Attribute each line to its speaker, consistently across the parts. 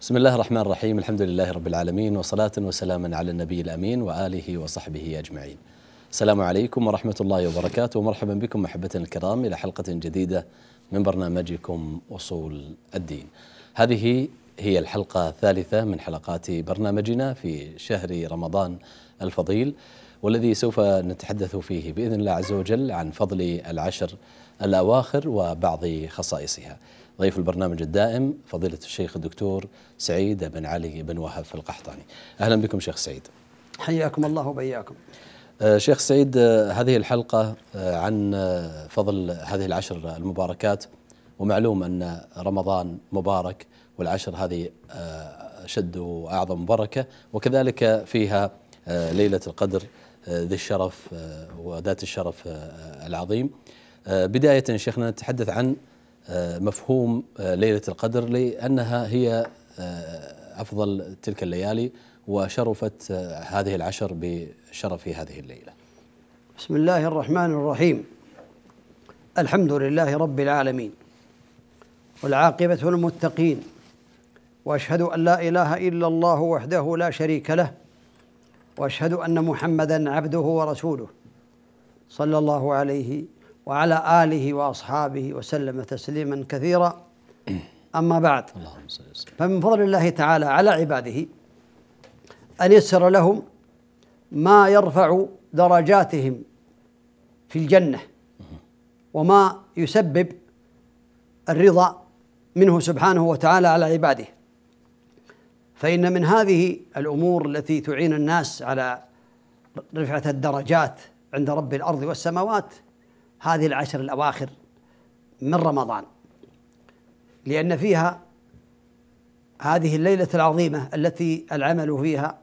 Speaker 1: بسم الله الرحمن الرحيم الحمد لله رب العالمين وصلاة وسلاما على النبي الأمين وآله وصحبه أجمعين السلام عليكم ورحمة الله وبركاته ومرحبا بكم أحبتنا الكرام إلى حلقة جديدة من برنامجكم أصول الدين هذه هي الحلقة الثالثة من حلقات برنامجنا في شهر رمضان الفضيل والذي سوف نتحدث فيه بإذن الله عز وجل عن فضل العشر الأواخر وبعض خصائصها ضيف البرنامج الدائم فضيلة الشيخ الدكتور سعيد بن علي بن وهب القحطاني أهلا بكم شيخ سعيد حياكم الله وبياكم آه، شيخ سعيد آه، هذه الحلقة آه، عن فضل هذه العشر المباركات ومعلوم أن رمضان مبارك والعشر هذه أشد وأعظم بركة وكذلك فيها ليلة القدر ذي الشرف وذات الشرف العظيم بداية شيخنا نتحدث عن آه، مفهوم آه، ليلة القدر لأنها هي آه، أفضل تلك الليالي وشرفت هذه العشر بشرف هذه الليلة بسم الله الرحمن
Speaker 2: الرحيم الحمد لله رب العالمين والعاقبة للمتقين وأشهد أن لا إله إلا الله وحده لا شريك له وأشهد أن محمدا عبده ورسوله صلى الله عليه وعلى آله وأصحابه وسلم تسليما كثيرا أما بعد فمن فضل الله تعالى على عباده أن يسر لهم ما يرفع درجاتهم في الجنة وما يسبب الرضا منه سبحانه وتعالى على عباده فإن من هذه الأمور التي تعين الناس على رفعة الدرجات عند رب الأرض والسماوات هذه العشر الأواخر من رمضان لأن فيها هذه الليلة العظيمة التي العمل فيها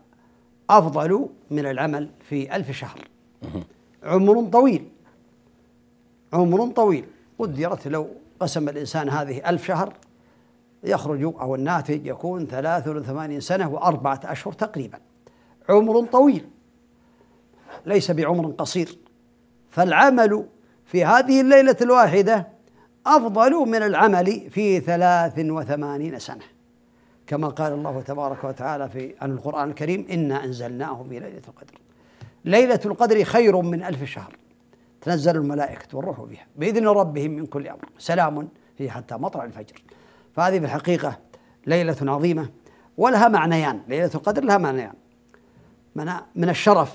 Speaker 2: أفضل من العمل في ألف شهر عمر طويل عمر طويل قدرت لو قسم الإنسان هذه ألف شهر يخرج أو الناتج يكون ثلاث وثمانين سنة وأربعة أشهر تقريبا عمر طويل ليس بعمر قصير فالعمل في هذه الليلة الواحدة أفضل من العمل في ثلاث وثمانين سنة كما قال الله تبارك وتعالى في عن القرآن الكريم إنا أنزلناه في ليلة القدر ليلة القدر خير من ألف شهر تنزل الملائكة والروح فيها بإذن ربهم من كل أمر سلام هي حتى مطلع الفجر فهذه في الحقيقة ليلة عظيمة ولها معنيان ليلة القدر لها معنيان من الشرف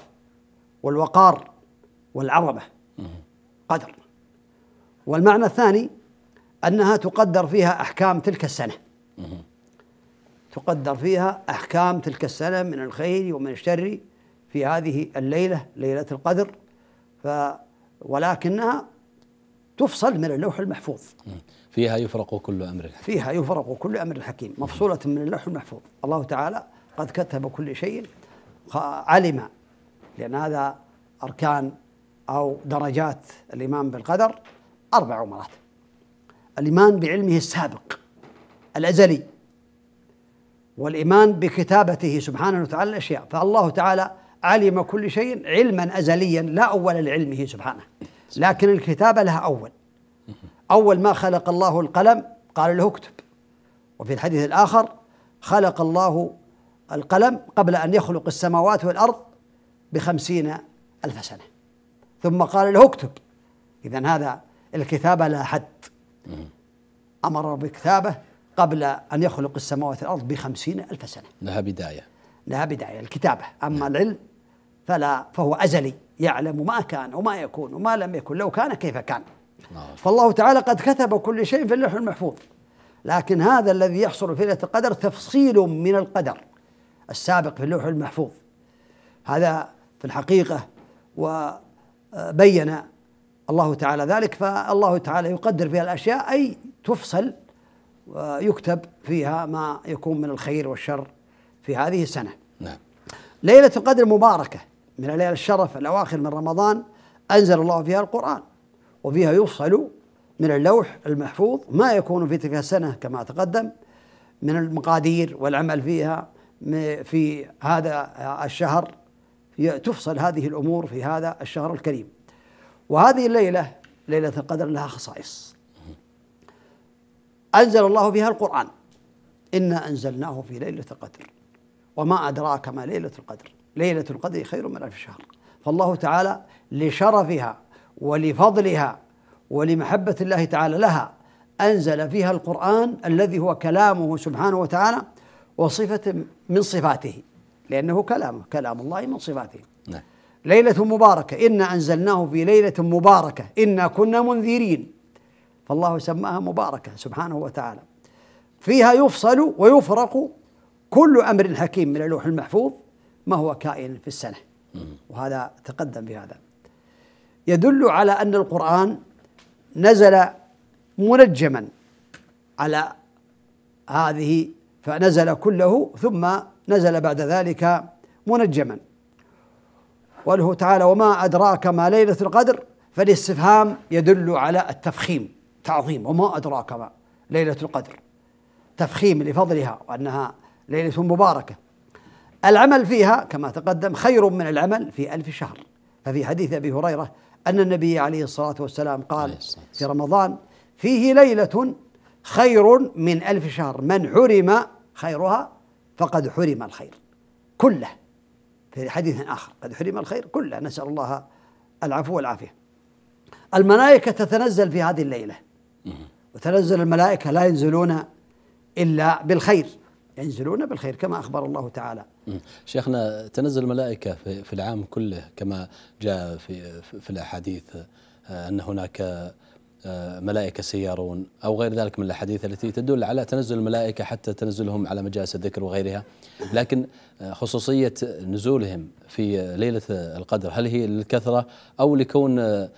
Speaker 2: والوقار والعظمة قدر والمعنى الثاني أنها تقدر فيها أحكام تلك السنة تقدر فيها أحكام تلك السنة من الخير ومن الشر في هذه الليلة ليلة القدر ف ولكنها تفصل من اللوح المحفوظ
Speaker 1: فيها يفرق كل أمر الحكيم
Speaker 2: فيها يفرق كل أمر الحكيم مفصولة من اللوح المحفوظ الله تعالى قد كتب كل شيء علم لأن هذا أركان أو درجات الإيمان بالقدر أربع مراتب الإيمان بعلمه السابق الأزلي والإيمان بكتابته سبحانه وتعالى الأشياء فالله تعالى علم كل شيء علما أزليا لا أول لعلمه سبحانه لكن الكتابة لها أول أول ما خلق الله القلم قال له اكتب وفي الحديث الآخر خلق الله القلم قبل أن يخلق السماوات والأرض بخمسين ألف سنة ثم قال له اكتب إذا هذا الكتابة لا حد أمر بكتابة قبل أن يخلق السماوات والأرض بخمسين ألف سنة لها بداية لها بداية الكتابة أما نعم. العلم فلا فهو أزلي يعلم ما كان وما يكون وما لم يكن لو كان كيف كان نعم. فالله تعالى قد كتب كل شيء في اللوح المحفوظ لكن هذا الذي يحصل في ليله القدر تفصيل من القدر السابق في اللوح المحفوظ هذا في الحقيقه و بين الله تعالى ذلك فالله تعالى يقدر فيها الاشياء اي تفصل ويكتب آه، فيها ما يكون من الخير والشر في هذه السنه. نعم. ليله القدر مباركه من الليالي الشرف الاواخر من رمضان انزل الله فيها القران وفيها يفصل من اللوح المحفوظ ما يكون في تلك السنه كما تقدم من المقادير والعمل فيها في هذا الشهر تفصل هذه الأمور في هذا الشهر الكريم وهذه الليلة ليلة القدر لها خصائص أنزل الله فيها القرآن إنا أنزلناه في ليلة القدر وما أدراك ما ليلة القدر ليلة القدر خير من ألف شهر فالله تعالى لشرفها ولفضلها ولمحبة الله تعالى لها أنزل فيها القرآن الذي هو كلامه سبحانه وتعالى وصفة من صفاته لأنه كلام كلام الله من صفاته نعم. ليلة مباركة إنا أنزلناه في ليلة مباركة إنا كنا منذرين فالله سماها مباركة سبحانه وتعالى فيها يفصل ويفرق كل أمر حكيم من اللوح المحفوظ ما هو كائن في السنة وهذا تقدم بهذا يدل على أن القرآن نزل منجما على هذه فنزل كله ثم نزل بعد ذلك منجما وله تعالى وما أدراك ما ليلة القدر فالاستفهام يدل على التفخيم تعظيم وما أدراك ما ليلة القدر تفخيم لفضلها وأنها ليلة مباركة العمل فيها كما تقدم خير من العمل في ألف شهر ففي حديث أبي هريرة أن النبي عليه الصلاة والسلام قال في رمضان فيه ليلة خير من ألف شهر من حرم خيرها فقد حرم الخير كله في حديث آخر قد حرم الخير كله نسأل الله العفو والعافية الملائكة تتنزل في هذه الليلة وتنزل الملائكة لا ينزلون إلا بالخير ينزلون بالخير كما أخبر الله تعالى
Speaker 1: شيخنا تنزل الملائكة في العام كله كما جاء في, في الأحاديث آه، أن هناك آه، ملائكة سيارون أو غير ذلك من الأحاديث التي تدل على تنزل الملائكة حتى تنزلهم على مجالس الذكر وغيرها لكن آه، خصوصية نزولهم في ليلة القدر هل هي للكثرة أو لكون آه،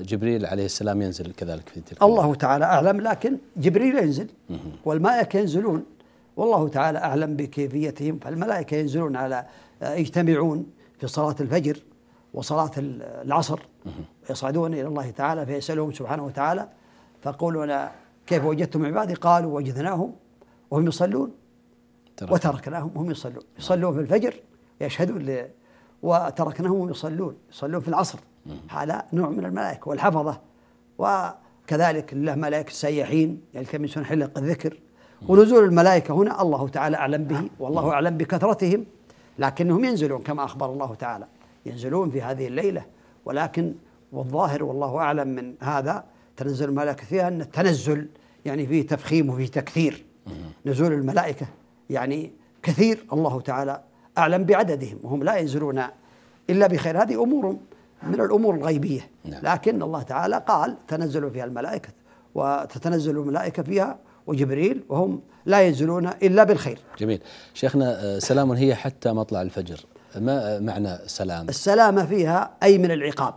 Speaker 1: جبريل عليه السلام ينزل كذلك في تلك
Speaker 2: الله تعالى أعلم لكن جبريل ينزل والملائكة ينزلون والله تعالى أعلم بكيفيتهم فالملائكة ينزلون على يجتمعون في صلاة الفجر وصلاة العصر يصعدون إلى الله تعالى فيسألهم سبحانه وتعالى فقولوا لنا كيف وجدتم عبادي قالوا وجدناهم وهم يصلون وتركناهم وهم يصلون يصلون في الفجر يشهدون ل... وتركناهم يصلون يصلون في العصر على نوع من الملائكة والحفظة وكذلك له ملائكة السياحين يلتمسون حلق الذكر ونزول الملائكة هنا الله تعالى أعلم به والله أعلم بكثرتهم لكنهم ينزلون كما أخبر الله تعالى ينزلون في هذه الليلة ولكن والظاهر والله أعلم من هذا تنزل الملائكة فيها أن التنزل يعني فيه تفخيم وفيه تكثير نزول الملائكة يعني كثير الله تعالى أعلم بعددهم وهم لا ينزلون إلا بخير هذه أمور من الأمور الغيبية نعم. لكن الله تعالى قال تنزل فيها الملائكة
Speaker 1: وتتنزل الملائكة فيها وجبريل وهم لا ينزلون إلا بالخير جميل شيخنا آه، سلام هي حتى مطلع الفجر ما آه، معنى سلام السلامة فيها أي من العقاب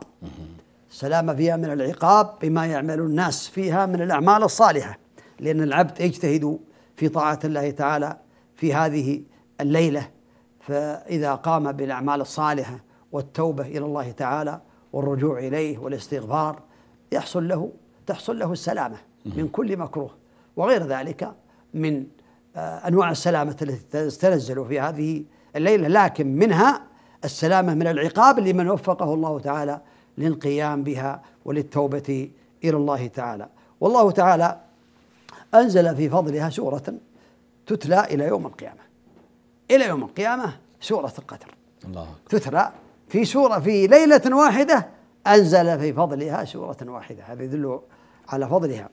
Speaker 1: السلامة فيها من العقاب بما يعمل الناس
Speaker 2: فيها من الأعمال الصالحة لأن العبد يجتهد في طاعة الله تعالى في هذه الليلة فإذا قام بالأعمال الصالحة والتوبة إلى الله تعالى والرجوع إليه والاستغفار يحصل له تحصل له السلامة من كل مكروه وغير ذلك من آه، أنواع السلامة التي تتنزل في هذه الليلة لكن منها السلامة من العقاب لمن وفقه الله تعالى للقيام بها وللتوبة إلى الله تعالى والله تعالى أنزل في فضلها سورة تتلى إلى يوم القيامة إلى يوم القيامة سورة القدر الله تتلى في سورة في ليلة واحدة أنزل في فضلها سورة واحدة هذا يدل على فضلها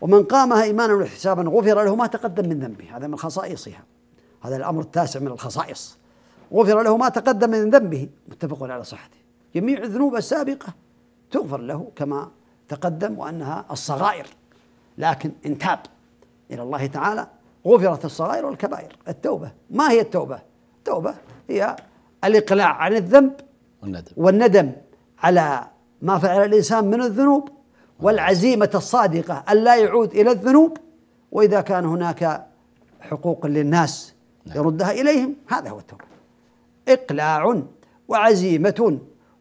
Speaker 2: ومن قامها إيمانا واحتسابا غفر له ما تقدم من ذنبه هذا من خصائصها هذا الأمر التاسع من الخصائص غفر له ما تقدم من ذنبه متفق على صحته جميع الذنوب السابقة تغفر له كما تقدم وأنها الصغائر لكن إن تاب إلى الله تعالى غفرت الصغائر والكبائر التوبة ما هي التوبة؟ التوبة هي الإقلاع عن الذنب والندم, والندم على ما فعل الإنسان من الذنوب والعزيمة الصادقة ألا يعود إلى الذنوب وإذا كان هناك حقوق للناس نعم. يردها إليهم هذا هو التوبة إقلاع وعزيمة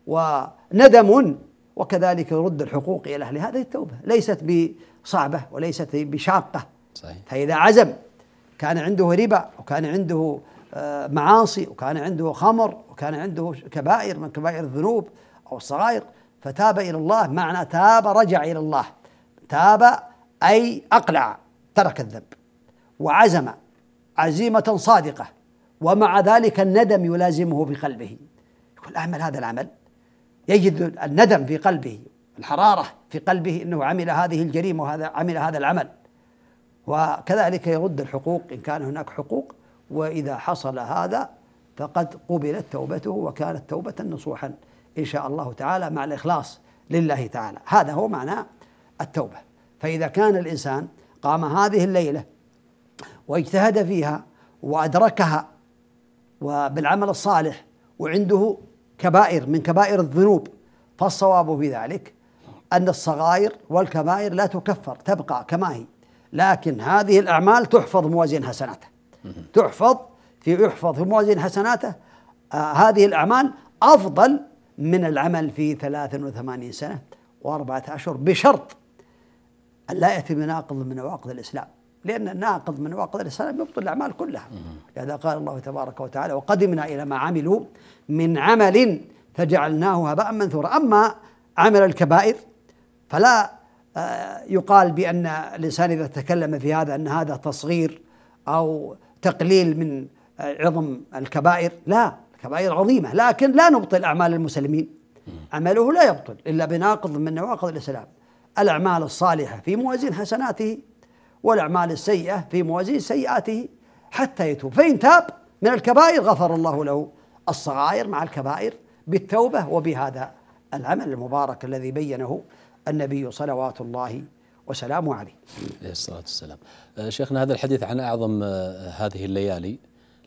Speaker 2: وندم وكذلك يرد الحقوق الى اهلها هذه التوبه ليست بصعبه وليست بشاقه صحيح فاذا عزم كان عنده ربا وكان عنده آه، معاصي وكان عنده خمر وكان عنده كبائر من كبائر الذنوب او الصغائر فتاب الى الله معنى تاب رجع الى الله تاب اي اقلع ترك الذنب وعزم عزيمه صادقه ومع ذلك الندم يلازمه بقلبه يقول اعمل هذا العمل يجد الندم في قلبه الحرارة في قلبه أنه عمل هذه الجريمة وهذا عمل هذا العمل وكذلك يرد الحقوق إن كان هناك حقوق وإذا حصل هذا فقد قبلت توبته وكانت توبة نصوحا إن شاء الله تعالى مع الإخلاص لله تعالى هذا هو معنى التوبة فإذا كان الإنسان قام هذه الليلة واجتهد فيها وأدركها وبالعمل الصالح وعنده كبائر من كبائر الذنوب فالصواب في ذلك أن الصغائر والكبائر لا تكفر تبقى كما هي لكن هذه الأعمال تحفظ موازين حسناته تحفظ في يحفظ في موازين حسناته آه هذه الأعمال أفضل من العمل في 83 سنة وأربعة أشهر بشرط أن لا يأتي بناقض من نواقض الإسلام لأن الناقض من نواقض الإسلام يبطل الأعمال كلها لهذا قال الله تبارك وتعالى وقدمنا إلى ما عملوا من عمل فجعلناه هباء منثورا أما عمل الكبائر فلا آه، يقال بأن الإنسان إذا تكلم في هذا أن هذا تصغير أو تقليل من عظم الكبائر لا الكبائر عظيمة لكن لا نبطل أعمال المسلمين عمله لا يبطل إلا بناقض من نواقض الإسلام الأعمال الصالحة في موازين حسناته والأعمال السيئة في موازين سيئاته حتى يتوب فإن تاب من الكبائر غفر الله له الصغائر مع الكبائر بالتوبة وبهذا العمل المبارك الذي بينه النبي صلوات الله
Speaker 1: وسلامه عليه عليه الصلاة والسلام أه، شيخنا هذا الحديث عن أعظم أه، هذه الليالي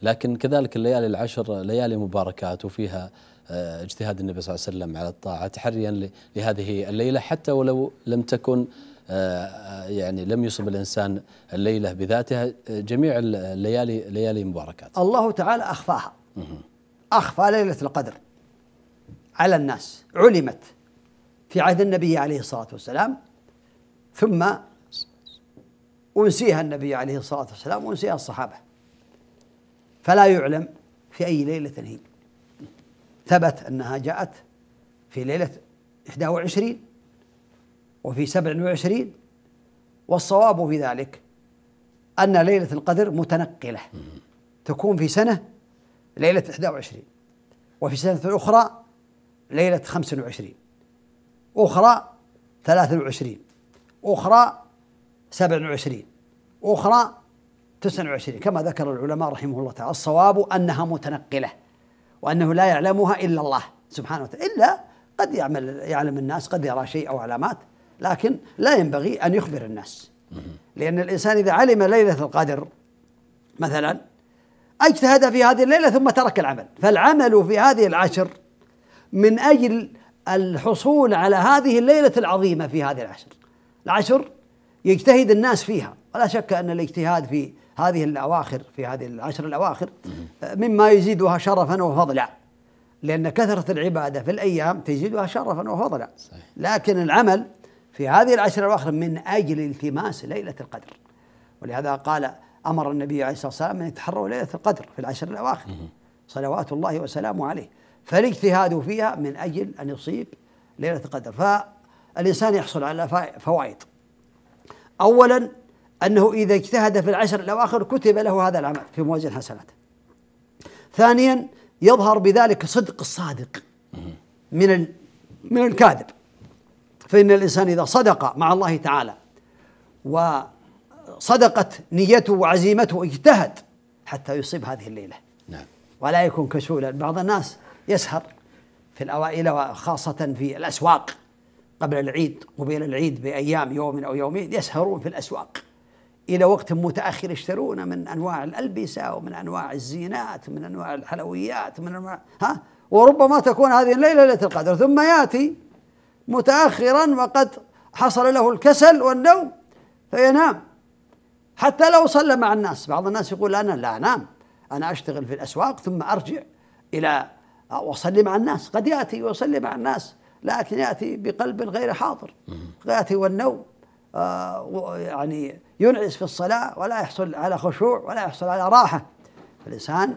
Speaker 1: لكن كذلك الليالي العشر ليالي مباركات وفيها أه، اجتهاد النبي صلى الله عليه وسلم على الطاعة تحريا لهذه الليلة حتى ولو لم تكن آه، يعني لم يصب الإنسان الليلة بذاتها جميع الليالي ليالي مباركات
Speaker 2: الله تعالى أخفاها
Speaker 1: أخفى ليلة القدر
Speaker 2: على الناس علمت في عهد النبي عليه الصلاة والسلام ثم أنسيها النبي عليه الصلاة والسلام وأنسيها الصحابة فلا يعلم في أي ليلة هي ثبت أنها جاءت في ليلة 21 وفي 27 والصواب في ذلك أن ليلة القدر متنقلة تكون في سنة ليلة 21 وفي سنة أخرى ليلة 25 أخرى 23 أخرى 27 أخرى 29 كما ذكر العلماء رحمه الله تعالى الصواب أنها متنقلة وأنه لا يعلمها إلا الله سبحانه وتعالى إلا قد يعمل يعلم الناس قد يرى شيء أو علامات لكن لا ينبغي أن يخبر الناس لأن الإنسان إذا علم ليلة القدر مثلا اجتهد في هذه الليلة ثم ترك العمل فالعمل في هذه العشر من أجل الحصول على هذه الليلة العظيمة في هذه العشر العشر يجتهد الناس فيها ولا شك أن الاجتهاد في هذه الأواخر في هذه العشر الأواخر مما يزيدها شرفا وفضلا لأن كثرة العبادة في الأيام تزيدها شرفا وفضلا لكن العمل في هذه العشر الأواخر من أجل التماس ليلة القدر ولهذا قال أمر النبي عليه الصلاة والسلام أن يتحروا ليلة القدر في العشر الأواخر صلوات الله وسلامه عليه فالاجتهاد فيها من أجل أن يصيب ليلة القدر فالإنسان يحصل على فوائد أولا أنه إذا اجتهد في العشر الأواخر كتب له هذا العمل في موازين حسناته ثانيا يظهر بذلك صدق الصادق من من الكاذب فإن الإنسان إذا صدق مع الله تعالى وصدقت نيته وعزيمته اجتهد حتى يصيب هذه الليلة نعم. ولا يكون كسولا بعض الناس يسهر في الأوائل وخاصة في الأسواق قبل العيد قبيل العيد بأيام يوم أو يومين يسهرون في الأسواق إلى وقت متأخر يشترون من أنواع الألبسة ومن أنواع الزينات ومن أنواع الحلويات من أنواع ها وربما تكون هذه الليلة ليلة القدر ثم يأتي متأخرا وقد حصل له الكسل والنوم فينام حتى لو صلى مع الناس بعض الناس يقول أنا لا أنام أنا أشتغل في الأسواق ثم أرجع إلى وأصلي مع الناس قد يأتي ويصلي مع الناس لكن يأتي بقلب غير حاضر يأتي والنوم آه، يعني ينعس في الصلاة ولا يحصل على خشوع ولا يحصل على راحة الإنسان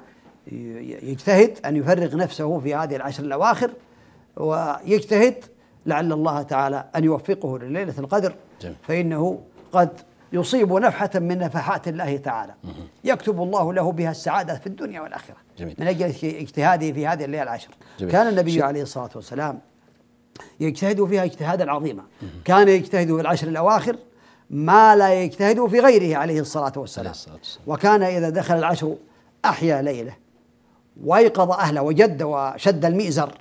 Speaker 2: يجتهد أن يفرغ نفسه في هذه العشر الأواخر ويجتهد لعل الله تعالى أن يوفقه لليلة القدر جميل. فإنه قد يصيب نفحة من نفحات الله تعالى مه. يكتب الله له بها السعادة في الدنيا والآخرة جميل. من أجل اجتهاده في هذه الليلة العشر جميل. كان النبي جميل. عليه الصلاة والسلام يجتهد فيها اجتهادا عظيما كان يجتهد في العشر الأواخر ما لا يجتهد في غيره عليه الصلاة والسلام, عليه الصلاة والسلام. وكان إذا دخل العشر أحيا ليله وأيقظ أهله وجد وشد المئزر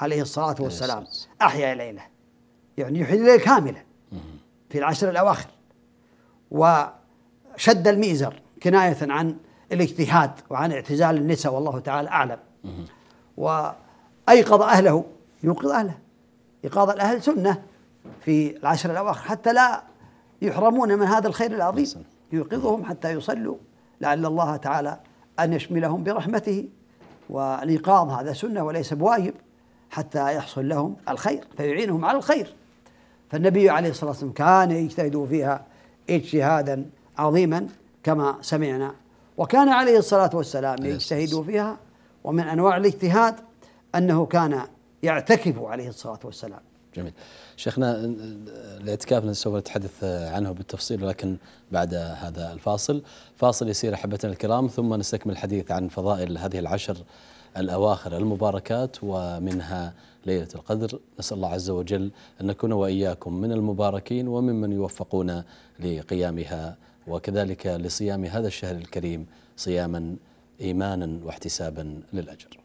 Speaker 2: عليه الصلاة والسلام أحيا ليلة يعني يحيي الليل كاملا في العشر الأواخر وشد المئزر كناية عن الاجتهاد وعن اعتزال النساء والله تعالى أعلم وأيقظ أهله يوقظ أهله إيقاظ الأهل سنة في العشر الأواخر حتى لا يحرمون من هذا الخير العظيم يوقظهم حتى يصلوا لعل الله تعالى أن يشملهم برحمته والإيقاظ هذا سنة وليس بواجب حتى يحصل لهم الخير فيعينهم على الخير فالنبي عليه الصلاة والسلام كان يجتهد فيها اجتهادا عظيما كما سمعنا وكان عليه الصلاة والسلام يجتهد فيها ومن أنواع الاجتهاد أنه كان يعتكف عليه الصلاة والسلام
Speaker 1: جميل شيخنا الاعتكاف سوف نتحدث عنه بالتفصيل ولكن بعد هذا الفاصل فاصل يسير أحبتنا الكرام ثم نستكمل الحديث عن فضائل هذه العشر الأواخر المباركات ومنها ليلة القدر نسأل الله عز وجل أن نكون وإياكم من المباركين وممن يوفقون لقيامها وكذلك لصيام هذا الشهر الكريم صياما إيمانا واحتسابا للأجر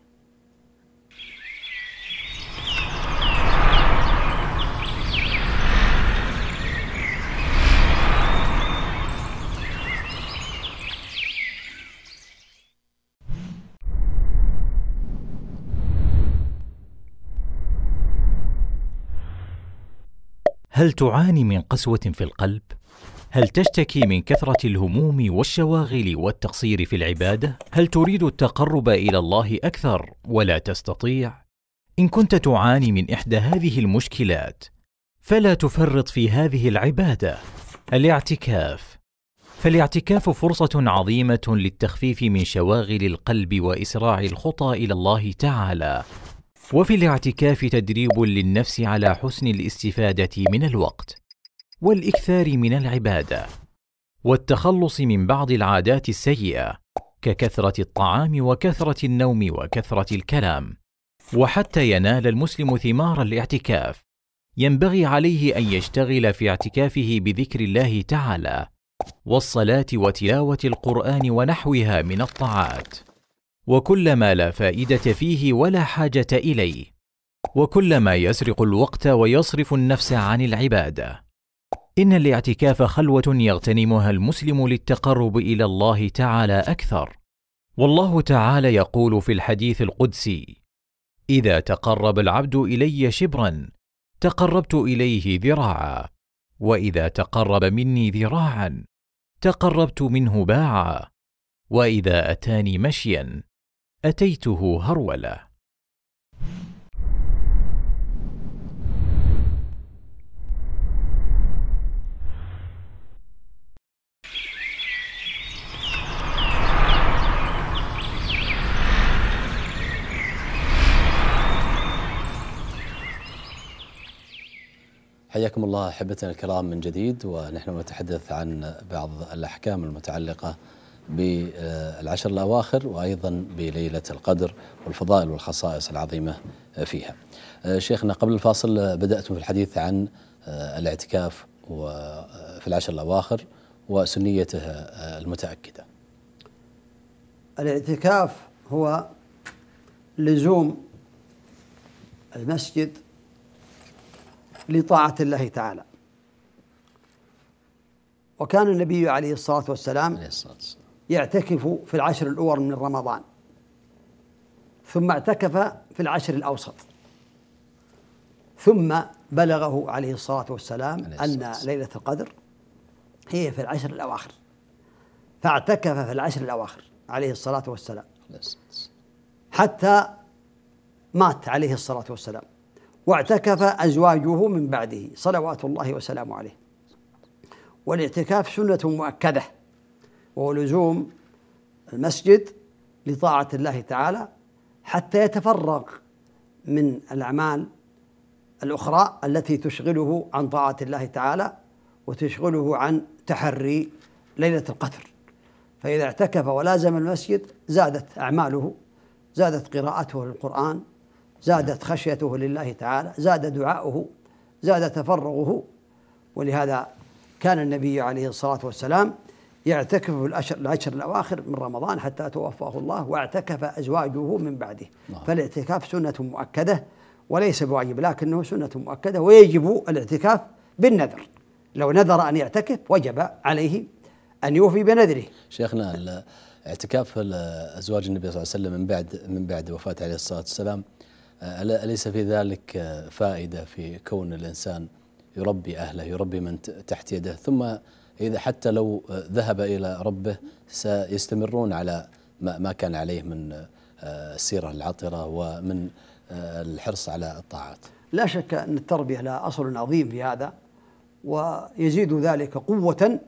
Speaker 3: هل تعاني من قسوة في القلب؟ هل تشتكي من كثرة الهموم والشواغل والتقصير في العبادة؟ هل تريد التقرب إلى الله أكثر ولا تستطيع؟ إن كنت تعاني من إحدى هذه المشكلات، فلا تفرط في هذه العبادة، الاعتكاف. فالاعتكاف فرصة عظيمة للتخفيف من شواغل القلب وإسراع الخطى إلى الله تعالى، وفي الاعتكاف تدريب للنفس على حسن الاستفادة من الوقت والإكثار من العبادة والتخلص من بعض العادات السيئة ككثرة الطعام وكثرة النوم وكثرة الكلام وحتى ينال المسلم ثمار الاعتكاف ينبغي عليه أن يشتغل في اعتكافه بذكر الله تعالى والصلاة وتلاوة القرآن ونحوها من الطاعات وكل ما لا فائدة فيه ولا حاجة إليه، وكل ما يسرق الوقت ويصرف النفس عن العبادة. إن الاعتكاف خلوة يغتنمها المسلم للتقرب إلى الله تعالى أكثر. والله تعالى يقول في الحديث القدسي: إذا تقرب العبد إلي شبرا تقربت إليه ذراعا، وإذا تقرب مني ذراعا تقربت منه باعا، وإذا أتاني مشيا أتيته هرولة
Speaker 1: حياكم الله احبتنا الكرام من جديد ونحن نتحدث عن بعض الاحكام المتعلقه بالعشر الأواخر وأيضا بليلة القدر والفضائل والخصائص العظيمة فيها آه، شيخنا قبل الفاصل بدأتم في الحديث عن آه، الاعتكاف آه، في العشر الأواخر وسنيته المتأكدة
Speaker 2: الاعتكاف هو لزوم المسجد لطاعة الله تعالى وكان النبي عليه الصلاة والسلام عليه الصلاة والسلام يعتكف في العشر الأول من رمضان ثم اعتكف في العشر الأوسط ثم بلغه عليه الصلاة والسلام عليه الصلاة. أن ليلة القدر هي في العشر الأواخر فاعتكف في العشر الأواخر عليه الصلاة والسلام حتى مات عليه الصلاة والسلام واعتكف أزواجه من بعده صلوات الله وسلامه عليه والاعتكاف سنة مؤكدة وهو لزوم المسجد لطاعة الله تعالى حتى يتفرغ من الأعمال الأخرى التي تشغله عن طاعة الله تعالى وتشغله عن تحري ليلة القدر فإذا اعتكف ولازم المسجد زادت أعماله زادت قراءته للقرآن زادت خشيته لله تعالى زاد دعاؤه زاد تفرغه ولهذا كان النبي عليه الصلاة والسلام يعتكف في العشر الأواخر من رمضان حتى توفاه الله واعتكف أزواجه من بعده نعم. فالاعتكاف سنة مؤكدة وليس بواجب لكنه سنة مؤكدة ويجب الاعتكاف بالنذر لو
Speaker 1: نذر أن يعتكف وجب عليه أن يوفي بنذره شيخنا اعتكاف أزواج النبي صلى الله عليه وسلم من بعد من بعد وفاة عليه الصلاة والسلام أليس في ذلك فائدة في كون الإنسان يربي أهله يربي من تحت يده ثم إذا حتى لو ذهب إلى ربه سيستمرون على ما كان عليه من السيرة آه، العطرة ومن آه، الحرص على الطاعات
Speaker 2: لا شك أن التربية لها أصل عظيم في هذا ويزيد ذلك قوة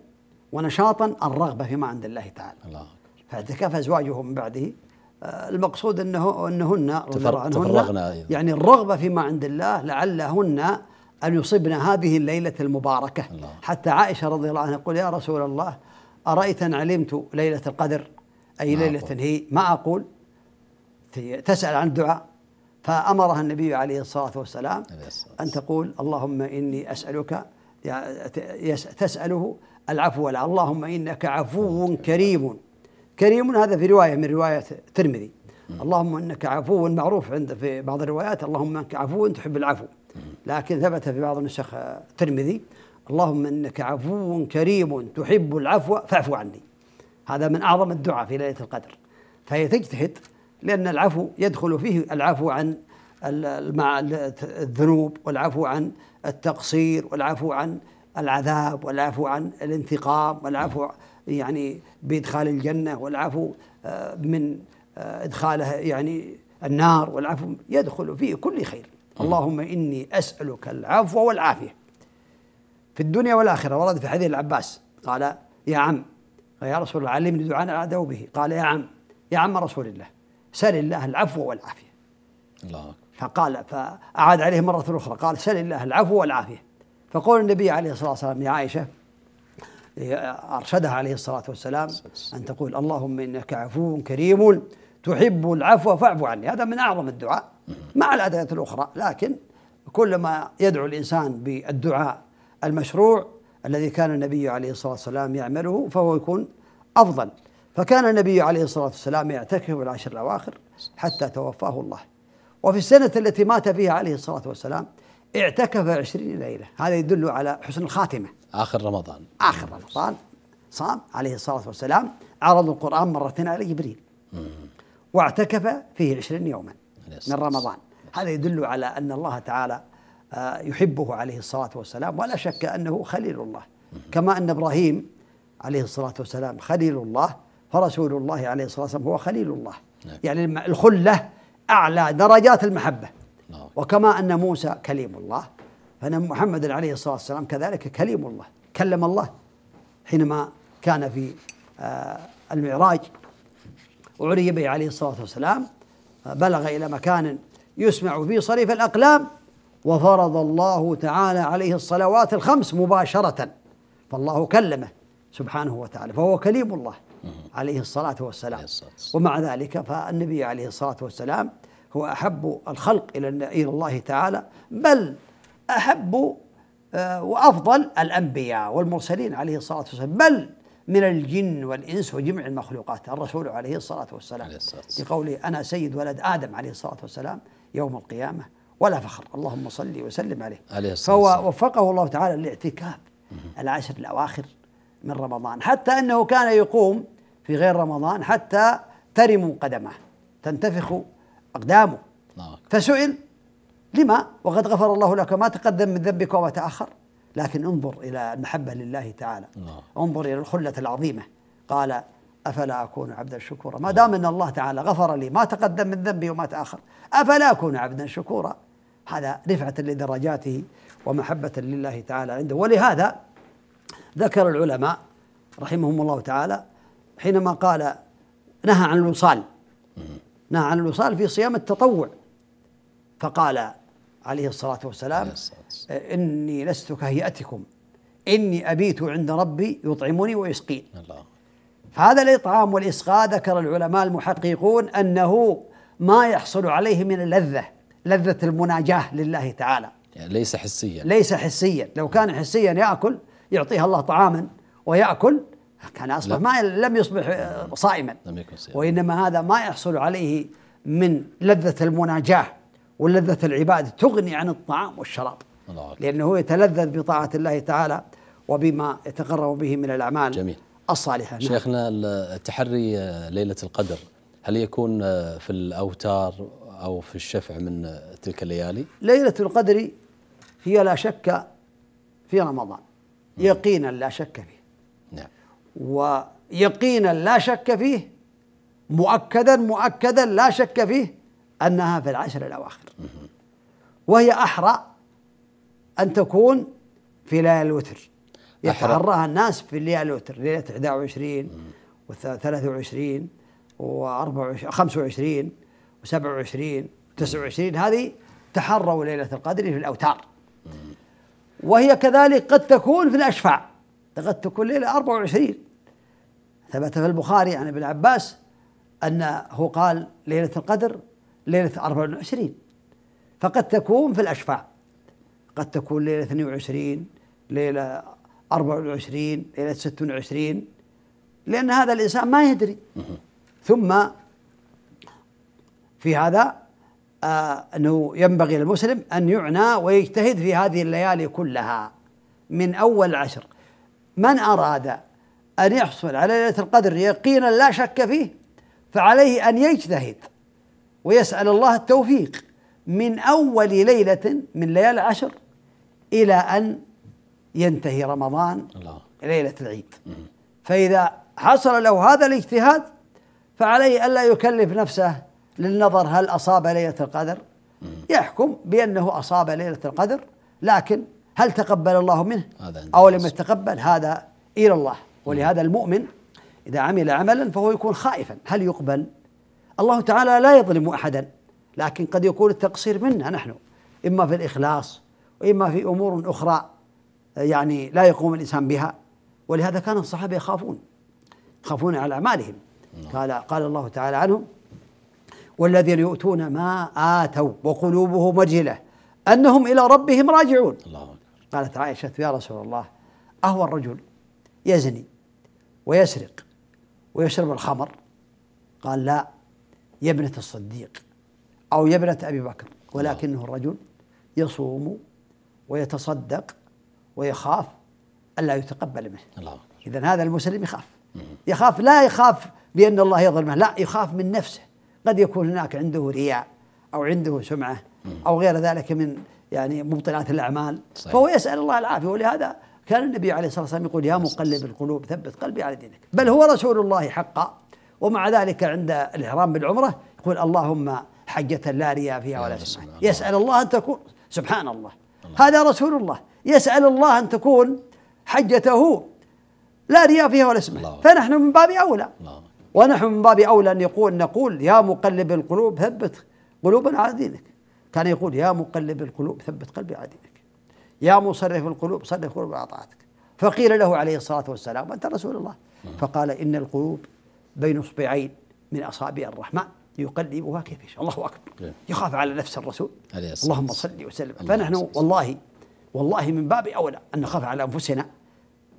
Speaker 2: ونشاطا الرغبة فيما عند الله تعالى الله أكبر فاعتكاف من بعده آه، المقصود أنه أنهن تفرغنا يعني الرغبة فيما عند الله لعلهن أن يصبنا هذه الليلة المباركة الله. حتى عائشة رضي الله عنها تقول يا رسول الله أرأيت أن علمت ليلة القدر أي ليلة أقول. هي ما أقول تسأل عن الدعاء فأمرها النبي عليه الصلاة والسلام أن تقول اللهم إني أسألك تسأله العفو ولا اللهم إنك عفو كريم كريم هذا في رواية من رواية ترمذي اللهم إنك عفو معروف عند في بعض الروايات اللهم إنك عفو تحب العفو لكن ثبت في بعض النسخ آه، الترمذي اللهم انك عفو كريم تحب العفو فاعف عني هذا من اعظم الدعاء في ليله القدر فهي تجتهد لان العفو يدخل فيه العفو عن مع الذنوب والعفو عن التقصير والعفو عن العذاب والعفو عن الانتقام والعفو يعني بادخال الجنه والعفو آه، من آه، ادخاله يعني النار والعفو يدخل فيه كل خير اللهم إني أسألك العفو والعافية في الدنيا والآخرة ورد في حديث العباس قال يا عم يا رسول الله علمني دعاء أدعو به قال يا عم يا عم رسول الله سل الله العفو والعافية الله أكبر فقال فأعاد عليه مرة أخرى قال سل الله العفو والعافية فقول النبي عليه الصلاة والسلام يا عائشة أرشدها عليه الصلاة والسلام أن تقول اللهم إنك عفو كريم تحب العفو فاعف عني هذا من أعظم الدعاء مع الأدعية الأخرى لكن كلما يدعو الإنسان بالدعاء المشروع الذي كان النبي عليه الصلاة والسلام يعمله فهو يكون أفضل فكان النبي عليه الصلاة والسلام يعتكف العشر الأواخر حتى توفاه الله وفي السنة التي مات فيها عليه الصلاة والسلام اعتكف عشرين ليلة هذا يدل على حسن الخاتمة
Speaker 1: آخر رمضان
Speaker 2: آخر رمضان صام عليه الصلاة والسلام عرض القرآن مرتين على جبريل واعتكف فيه عشرين يوما من رمضان هذا يدل على أن الله تعالى آه، يحبه عليه الصلاة والسلام ولا شك أنه خليل الله كما أن إبراهيم عليه الصلاة والسلام خليل الله فرسول الله عليه الصلاة والسلام هو خليل الله نعم. يعني الخلة أعلى درجات المحبة نعم. وكما أن موسى كليم الله فأن محمد عليه الصلاة والسلام كذلك كليم الله كلم الله حينما كان في آه، المعراج وعري به عليه الصلاة والسلام بلغ إلى مكان يسمع فيه صريف الأقلام وفرض الله تعالى عليه الصلوات الخمس مباشرة فالله كلمه سبحانه وتعالى فهو كليم الله عليه الصلاة والسلام ومع ذلك فالنبي عليه الصلاة والسلام هو أحب الخلق إلى إلى الله تعالى بل أحب آه، وأفضل الأنبياء والمرسلين عليه الصلاة والسلام بل من الجن والإنس وجميع المخلوقات الرسول عليه الصلاة والسلام عليه الصلاة والسلام. لقوله أنا سيد ولد آدم عليه الصلاة والسلام يوم القيامة ولا فخر اللهم صلي وسلم عليه عليه الصلاة والسلام فهو وفقه الله تعالى لاعتكاف العشر الأواخر من رمضان حتى أنه كان يقوم في غير رمضان حتى ترم قدمه تنتفخ أقدامه نعم. فسئل لما وقد غفر الله لك ما تقدم من ذنبك وما تأخر لكن انظر إلى المحبة لله تعالى الله. نعم. انظر إلى الخلة العظيمة قال أفلا أكون عبدا شكورا ما دام أن الله تعالى غفر لي ما تقدم من ذنبي وما تأخر أفلا أكون عبدا شكورا هذا رفعة لدرجاته ومحبة لله تعالى عنده ولهذا ذكر العلماء رحمهم الله تعالى حينما قال نهى عن الوصال نهى عن الوصال في صيام التطوع فقال عليه الصلاة والسلام آه، إني لست كهيئتكم إني أبيت عند ربي يطعمني ويسقين الله. فهذا الإطعام والإسقاء ذكر العلماء المحققون أنه ما يحصل عليه من اللذة لذة المناجاة لله تعالى
Speaker 1: يعني ليس حسيا
Speaker 2: ليس حسيا لو كان حسيا يأكل يعطيها الله طعاما ويأكل كان أصبح ما لم يصبح آه، صائما لم يكن صائما وإنما هذا ما يحصل عليه من لذة المناجاة ولذة العباد تغني عن الطعام والشراب الله لأنه يتلذذ بطاعة الله تعالى وبما يتقرب به من الأعمال جميل الصالحة نعم. شيخنا
Speaker 1: التحري آه، ليلة القدر هل يكون آه، في الأوتار أو في الشفع من آه، تلك الليالي
Speaker 2: ليلة القدر هي لا شك في رمضان يقينا لا شك فيه نعم ويقينا لا شك فيه مؤكدا مؤكدا لا شك فيه أنها في العشر الأواخر وهي أحرى أن تكون في ليالي الوتر يتعراها الناس في ليالي الوتر ليلة 21 و 23 و 24 25 و 27 و 29 هذه تحروا ليلة القدر في الأوتار وهي كذلك قد تكون في الأشفع قد تكون ليلة 24 ثبت في البخاري عن يعني ابن عباس أنه قال ليلة القدر ليلة 24 فقد تكون في الأشفاع قد تكون ليلة 22 ليلة 24 ليلة 26 لأن هذا الإنسان ما يدري ثم في هذا آه أنه ينبغي للمسلم أن يعنى ويجتهد في هذه الليالي كلها من أول العشر من أراد أن يحصل على ليلة القدر يقينا لا شك فيه فعليه أن يجتهد ويسأل الله التوفيق من أول ليلة من ليالي العشر إلى أن ينتهي رمضان
Speaker 4: الله. ليلة العيد
Speaker 2: فإذا حصل له هذا الاجتهاد فعليه ألا يكلف نفسه للنظر هل أصاب ليلة القدر يحكم بأنه أصاب ليلة القدر لكن هل تقبل الله منه أو لم يتقبل هذا إلى الله ولهذا المؤمن إذا عمل عملا فهو يكون خائفا هل يقبل الله تعالى لا يظلم احدا لكن قد يكون التقصير منا نحن اما في الاخلاص واما في امور اخرى يعني لا يقوم الانسان بها ولهذا كان الصحابه يخافون يخافون على اعمالهم نعم. قال قال الله تعالى عنهم والذين يؤتون ما اتوا وقلوبهم مجله انهم الى ربهم راجعون الله قالت عائشه يا رسول الله اهو الرجل يزني ويسرق ويشرب الخمر قال لا يا ابنة الصديق أو يا ابنة أبي بكر ولكنه نعم. الرجل يصوم ويتصدق ويخاف ألا يتقبل منه إذا هذا المسلم يخاف يخاف لا يخاف بأن الله يظلمه لا يخاف من نفسه قد يكون هناك عنده رياء أو عنده سمعة أو غير ذلك من يعني مبطلات الأعمال صحيح. فهو يسأل الله العافية ولهذا كان النبي عليه الصلاة والسلام يقول يا مقلب القلوب ثبت قلبي على دينك بل هو رسول الله حقا ومع ذلك عند الإحرام بالعمرة يقول اللهم حجة لا رياء فيها ولا سمعة يسأل الله أن تكون سبحان الله, الله هذا رسول الله يسأل الله أن تكون حجته لا رياء فيها ولا سمعة فنحن من باب أولى الله ونحن من باب أولى أن يقول نقول يا مقلب القلوب ثبت قلوبنا على دينك كان يقول يا مقلب القلوب ثبت قلبي على دينك يا مصرف القلوب صرف قلوبنا على طاعتك فقيل له عليه الصلاة والسلام أنت رسول الله نعم. فقال إن القلوب بين اصبعين من اصابع الرحمن يقلبها كيف يشاء الله اكبر نعم. يخاف على نفس الرسول عليه اللهم صل وسلم الله فنحن الله والله والله من باب اولى ان نخاف على انفسنا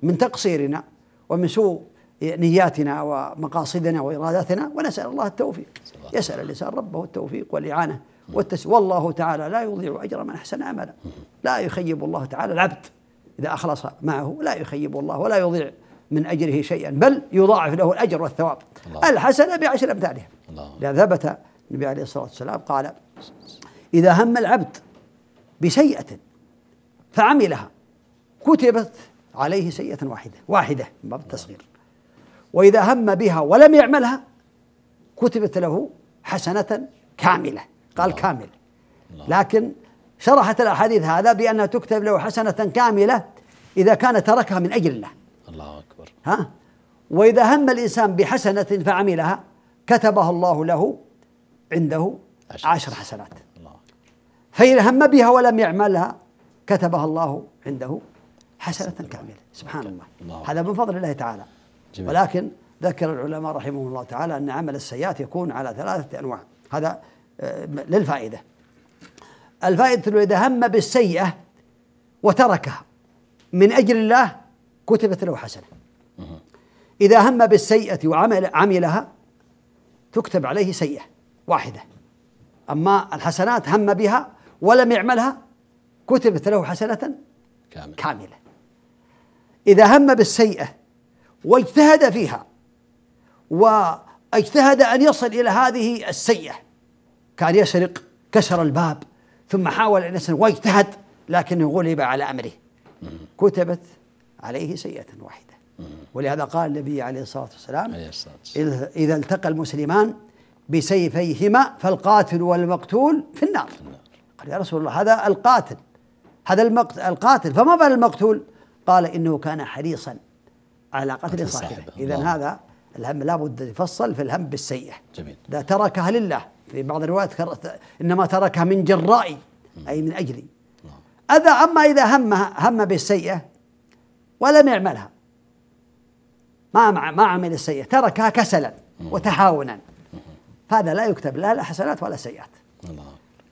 Speaker 2: من تقصيرنا ومن سوء نياتنا ومقاصدنا واراداتنا ونسال الله التوفيق يسال الانسان ربه التوفيق والاعانه نعم. والتس والله تعالى لا يضيع اجر من احسن عملا لا يخيب الله تعالى العبد اذا اخلص معه لا يخيب الله ولا يضيع من أجره شيئا بل يضاعف له الأجر والثواب الحسنة بعشر أمثالها لأن ثبت النبي عليه الصلاة والسلام قال إذا هم العبد بسيئة فعملها كتبت عليه سيئة واحدة واحدة من باب التصغير وإذا هم بها ولم يعملها كتبت له حسنة كاملة قال الله. كامل لكن شرحت الأحاديث هذا بأنها تكتب له حسنة كاملة إذا كان تركها من أجل الله الله ها وإذا هم الإنسان بحسنة فعملها كتبها الله له عنده عشر, عشر حسنات الله. فإن هم بها ولم يعملها كتبها الله عنده حسنة كاملة سبحان الله, الله. هذا من فضل الله تعالى جميل. ولكن ذكر العلماء رحمهم الله تعالى أن عمل السيئات يكون على ثلاثة أنواع هذا آه، للفائدة الفائدة إذا هم بالسيئة وتركها من أجل الله كتبت له حسنة إذا هم بالسيئة وعمل عملها تكتب عليه سيئة واحدة أما الحسنات هم بها ولم يعملها كتبت له حسنة كاملة, كاملة. إذا هم بالسيئة واجتهد فيها واجتهد أن يصل إلى هذه السيئة كان يسرق كسر الباب ثم حاول أن يسرق واجتهد لكنه غلب على أمره كتبت عليه سيئة واحدة ولهذا قال النبي عليه الصلاة والسلام إذا التقى المسلمان بسيفيهما فالقاتل والمقتول في النار قال يا رسول الله هذا القاتل هذا القاتل فما بال المقتول قال إنه كان حريصا على قتل صاحبه إذا هذا الهم لابد يفصل في الهم بالسيئة جميل ده تركها لله في بعض الروايات إنما تركها من جرائي أي من أجلي أذا أما إذا هم هم بالسيئة ولم يعملها ما ما عمل السيئة تركها كسلا وتهاونا هذا لا يكتب لا حسنات ولا سيئات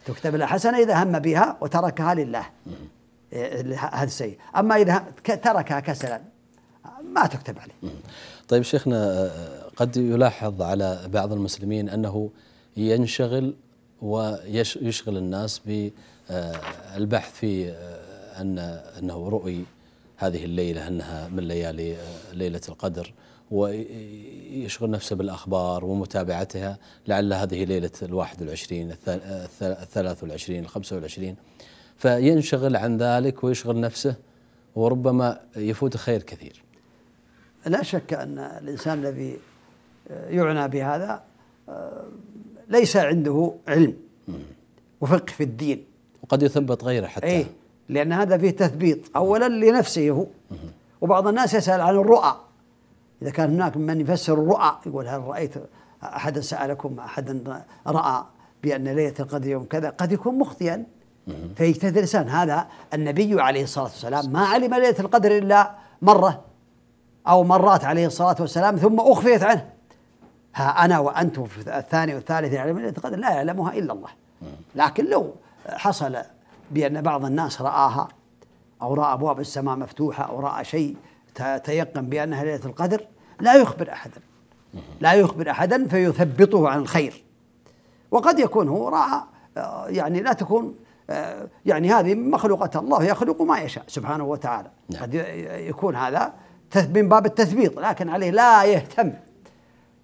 Speaker 2: تكتب له حسنة إذا هم بها وتركها لله إيه، هذا السيء أما إذا تركها كسلا
Speaker 1: ما تكتب عليه طيب شيخنا آه، قد يلاحظ على بعض المسلمين أنه ينشغل ويشغل الناس بالبحث آه، في آه، أن أنه رؤي هذه الليلة أنها من ليالي آه، ليلة القدر ويشغل نفسه بالأخبار ومتابعتها لعل هذه ليلة الواحد والعشرين الثلاث والعشرين الخمسة والعشرين فينشغل عن ذلك ويشغل نفسه وربما يفوت خير كثير
Speaker 2: لا شك أن الإنسان الذي آه، يعنى بهذا آه، ليس عنده علم وفقه في الدين وقد يثبت غيره حتى أيه لأن هذا فيه تثبيط أولا لنفسه هو وبعض الناس يسأل عن الرؤى إذا كان هناك من يفسر الرؤى يقول هل رأيت أحدا سألكم أحدا رأى بأن ليلة القدر يوم كذا قد يكون مخطئا فيجتهد الإنسان هذا النبي عليه الصلاة والسلام ما علم ليلة القدر إلا مرة أو مرات عليه الصلاة والسلام ثم أخفيت عنه ها أنا وأنتم في الثاني والثالث يعلم ليلة القدر لا يعلمها إلا الله لكن لو حصل بأن بعض الناس رآها أو رأى أبواب السماء مفتوحة أو رأى شيء تيقن بأنها ليلة القدر لا يخبر أحدا لا يخبر أحدا فيثبطه عن الخير وقد يكون هو رأى آه، يعني لا تكون آه، يعني هذه مخلوقة الله يخلق ما يشاء سبحانه وتعالى نعم. قد يكون هذا من باب التثبيط لكن عليه لا يهتم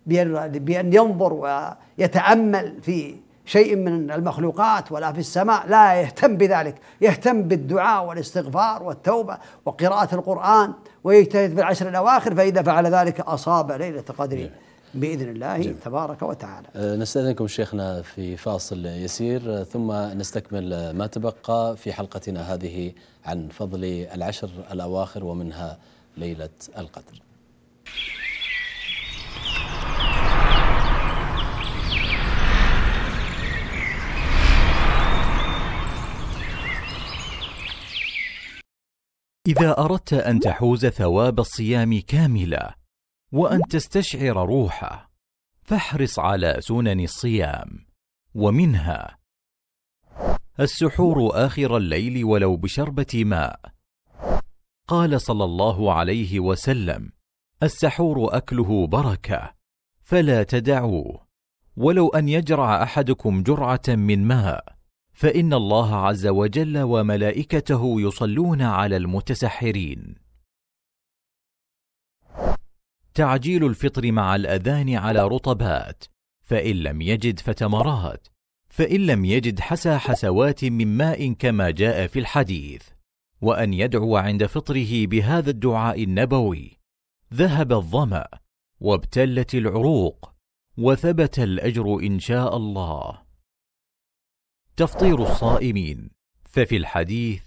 Speaker 2: بأن ينظر ويتأمل في شيء من المخلوقات ولا في السماء لا يهتم بذلك يهتم بالدعاء والاستغفار والتوبة وقراءة القرآن ويجتهد في العشر الأواخر فإذا فعل ذلك أصاب ليلة القدر نعم. بإذن الله جميل. تبارك
Speaker 1: وتعالى أه، نستأذنكم شيخنا في فاصل يسير ثم نستكمل ما تبقى في حلقتنا هذه عن فضل العشر الأواخر ومنها ليلة القدر
Speaker 3: إذا أردت أن تحوز ثواب الصيام كاملا وأن تستشعر روحه فاحرص على سنن الصيام ومنها السحور آخر الليل ولو بشربة ماء قال صلى الله عليه وسلم السحور أكله بركة فلا تدعوه ولو أن يجرع أحدكم جرعة من ماء فان الله عز وجل وملائكته يصلون على المتسحرين تعجيل الفطر مع الاذان على رطبات فان لم يجد فتمرات فان لم يجد حسى حسوات من ماء كما جاء في الحديث وان يدعو عند فطره بهذا الدعاء النبوي ذهب الظما وابتلت العروق وثبت الاجر ان شاء الله تفطير الصائمين ففي الحديث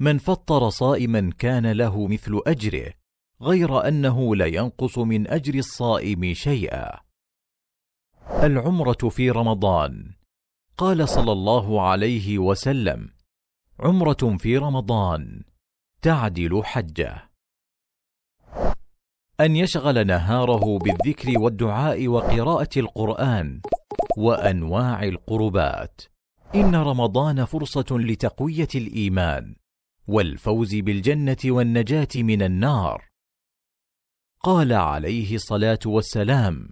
Speaker 3: من فطر صائما كان له مثل اجره غير انه لا ينقص من اجر الصائم شيئا العمره في رمضان قال صلى الله عليه وسلم عمره في رمضان تعدل حجه ان يشغل نهاره بالذكر والدعاء وقراءه القران وانواع القربات ان رمضان فرصه لتقويه الايمان والفوز بالجنه والنجاه من النار قال عليه الصلاه والسلام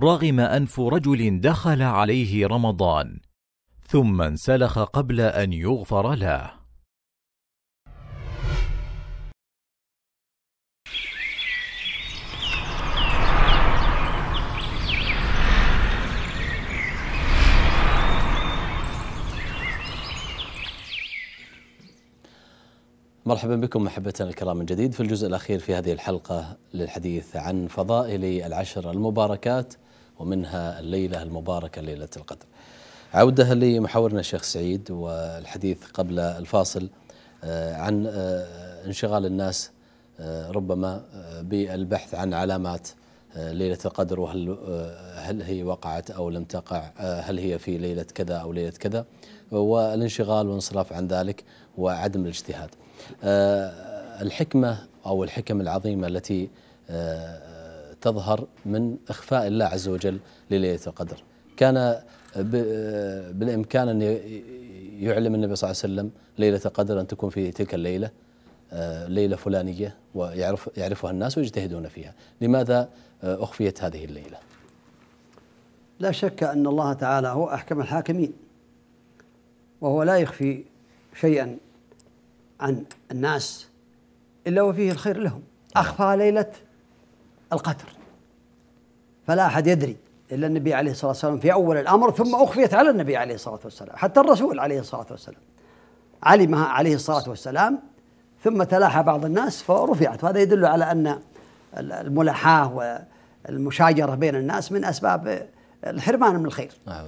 Speaker 3: رغم انف رجل دخل عليه رمضان ثم انسلخ قبل ان يغفر له
Speaker 1: مرحبا بكم محبتنا الكرام من جديد في الجزء الأخير في هذه الحلقة للحديث عن فضائل العشر المباركات ومنها الليلة المباركة ليلة القدر عودة لمحاورنا الشيخ سعيد والحديث قبل الفاصل آه، عن آه، انشغال الناس آه، ربما بالبحث عن علامات ليلة القدر وهل هل هي وقعت أو لم تقع هل هي في ليلة كذا أو ليلة كذا والانشغال والانصراف عن ذلك وعدم الاجتهاد آه، الحكمة أو الحكم العظيمة التي آه، تظهر من إخفاء الله عز وجل لليلة القدر كان آه، بالإمكان أن يعلم النبي صلى الله عليه وسلم ليلة القدر أن تكون في تلك الليلة ليلة فلانية ويعرف يعرفها الناس ويجتهدون فيها لماذا أخفيت هذه الليلة
Speaker 2: لا شك أن الله تعالى هو أحكم الحاكمين وهو لا يخفي شيئا عن الناس إلا وفيه الخير لهم نعم. أخفى ليلة القدر فلا أحد يدري إلا النبي عليه الصلاة والسلام في أول الأمر ثم أخفيت على النبي عليه الصلاة والسلام حتى الرسول عليه الصلاة والسلام علمها عليه الصلاة والسلام ثم تلاحى بعض الناس فرفعت وهذا يدل على أن الملاحاة والمشاجرة بين الناس من أسباب الحرمان من الخير نعم.